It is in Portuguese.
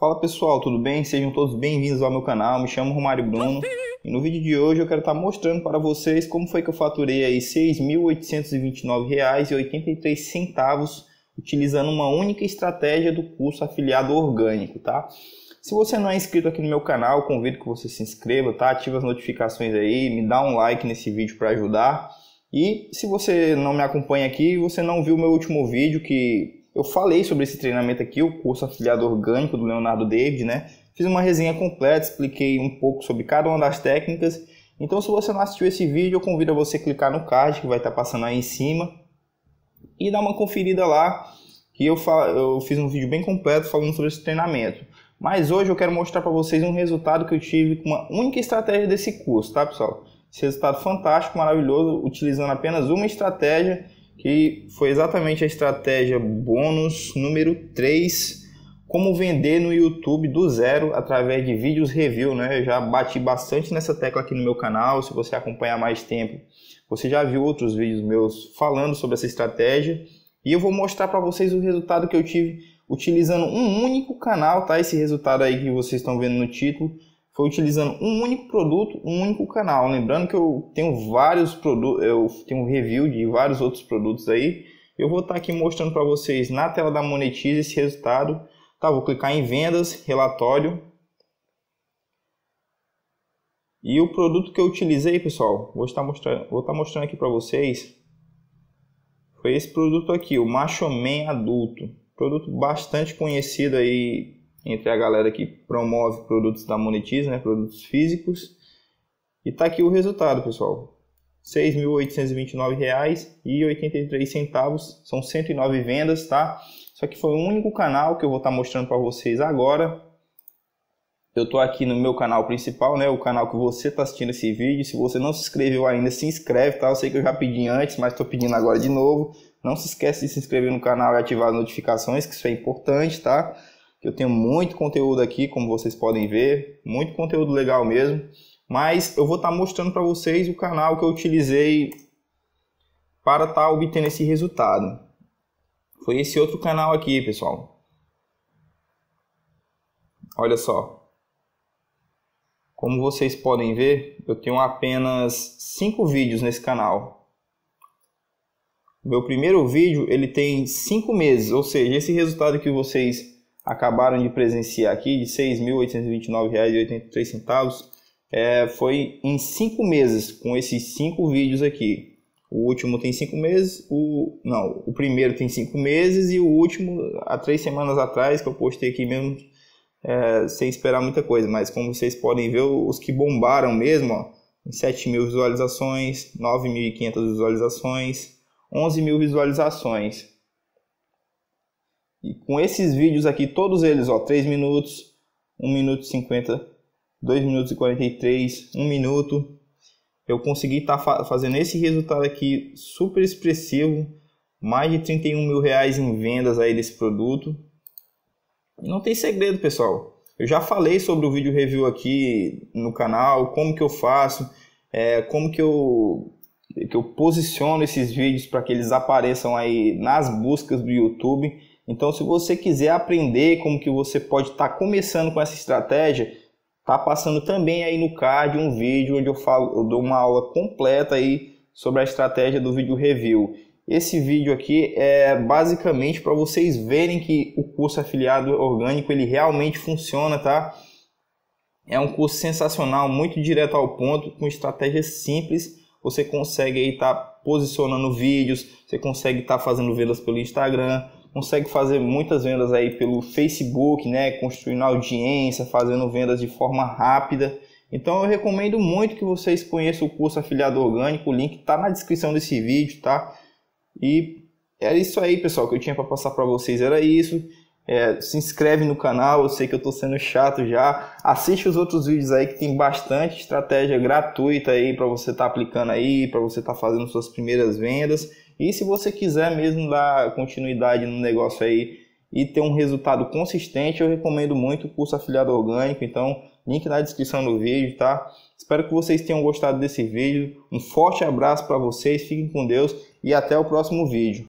Fala pessoal, tudo bem? Sejam todos bem-vindos ao meu canal, me chamo Romário Bruno e no vídeo de hoje eu quero estar tá mostrando para vocês como foi que eu faturei aí R$ 6.829,83 utilizando uma única estratégia do curso afiliado orgânico, tá? Se você não é inscrito aqui no meu canal, convido que você se inscreva, tá? Ative as notificações aí, me dá um like nesse vídeo para ajudar. E se você não me acompanha aqui, você não viu meu último vídeo que eu falei sobre esse treinamento aqui, o curso Afiliado Orgânico do Leonardo David, né? Fiz uma resenha completa, expliquei um pouco sobre cada uma das técnicas. Então, se você não assistiu esse vídeo, eu convido a você clicar no card que vai estar tá passando aí em cima e dar uma conferida lá, que eu, eu fiz um vídeo bem completo falando sobre esse treinamento. Mas hoje eu quero mostrar para vocês um resultado que eu tive com uma única estratégia desse curso, tá pessoal? Esse resultado fantástico, maravilhoso, utilizando apenas uma estratégia que foi exatamente a estratégia bônus número 3, como vender no YouTube do zero através de vídeos review, né? Eu já bati bastante nessa tecla aqui no meu canal, se você acompanhar mais tempo, você já viu outros vídeos meus falando sobre essa estratégia, e eu vou mostrar para vocês o resultado que eu tive utilizando um único canal, tá? Esse resultado aí que vocês estão vendo no título, foi utilizando um único produto, um único canal. Lembrando que eu tenho vários produtos, eu tenho review de vários outros produtos aí. Eu vou estar tá aqui mostrando para vocês na tela da Monetize esse resultado. Tá, vou clicar em vendas, relatório. E o produto que eu utilizei, pessoal, vou estar mostrando, vou estar tá mostrando aqui para vocês. Foi esse produto aqui, o Macho Man Adulto. Produto bastante conhecido aí entre a galera que promove produtos da Monetize, né, produtos físicos. E tá aqui o resultado, pessoal. R$ 6.829,83 são 109 vendas, tá? Só que foi o único canal que eu vou estar tá mostrando para vocês agora. Eu tô aqui no meu canal principal, né, o canal que você tá assistindo esse vídeo. Se você não se inscreveu ainda, se inscreve, tá? Eu sei que eu já pedi antes, mas tô pedindo agora de novo. Não se esquece de se inscrever no canal e ativar as notificações, que isso é importante, tá? que eu tenho muito conteúdo aqui, como vocês podem ver, muito conteúdo legal mesmo. Mas eu vou estar tá mostrando para vocês o canal que eu utilizei para estar tá obtendo esse resultado. Foi esse outro canal aqui, pessoal. Olha só. Como vocês podem ver, eu tenho apenas 5 vídeos nesse canal meu primeiro vídeo ele tem 5 meses, ou seja, esse resultado que vocês acabaram de presenciar aqui, de R$ 6.829,83, é, foi em cinco meses, com esses cinco vídeos aqui. O último tem cinco meses, o não, o primeiro tem cinco meses e o último há três semanas atrás que eu postei aqui mesmo é, sem esperar muita coisa. Mas como vocês podem ver, os que bombaram mesmo, ó, 7 mil visualizações, 9.500 visualizações, 11 mil visualizações. E com esses vídeos aqui, todos eles, ó, 3 minutos, 1 minuto e 50, 2 minutos e 43, 1 minuto, eu consegui estar tá fa fazendo esse resultado aqui super expressivo, mais de 31 mil reais em vendas aí desse produto. E não tem segredo, pessoal. Eu já falei sobre o vídeo review aqui no canal, como que eu faço, é, como que eu, que eu posiciono esses vídeos para que eles apareçam aí nas buscas do YouTube. Então, se você quiser aprender como que você pode estar tá começando com essa estratégia, tá passando também aí no card um vídeo onde eu falo, eu dou uma aula completa aí sobre a estratégia do vídeo review. Esse vídeo aqui é basicamente para vocês verem que o curso afiliado orgânico ele realmente funciona, tá? É um curso sensacional, muito direto ao ponto, com estratégias simples. Você consegue aí estar tá posicionando vídeos, você consegue estar tá fazendo vendas pelo Instagram, consegue fazer muitas vendas aí pelo Facebook, né, construindo audiência, fazendo vendas de forma rápida. Então eu recomendo muito que vocês conheçam o curso Afiliado Orgânico, o link está na descrição desse vídeo, tá? E era é isso aí, pessoal, que eu tinha para passar para vocês, era isso. É, se inscreve no canal, eu sei que eu estou sendo chato já. Assiste os outros vídeos aí que tem bastante estratégia gratuita aí para você estar tá aplicando aí, para você estar tá fazendo suas primeiras vendas. E se você quiser mesmo dar continuidade no negócio aí e ter um resultado consistente, eu recomendo muito o curso Afiliado Orgânico. Então, link na descrição do vídeo, tá? Espero que vocês tenham gostado desse vídeo. Um forte abraço para vocês, fiquem com Deus e até o próximo vídeo.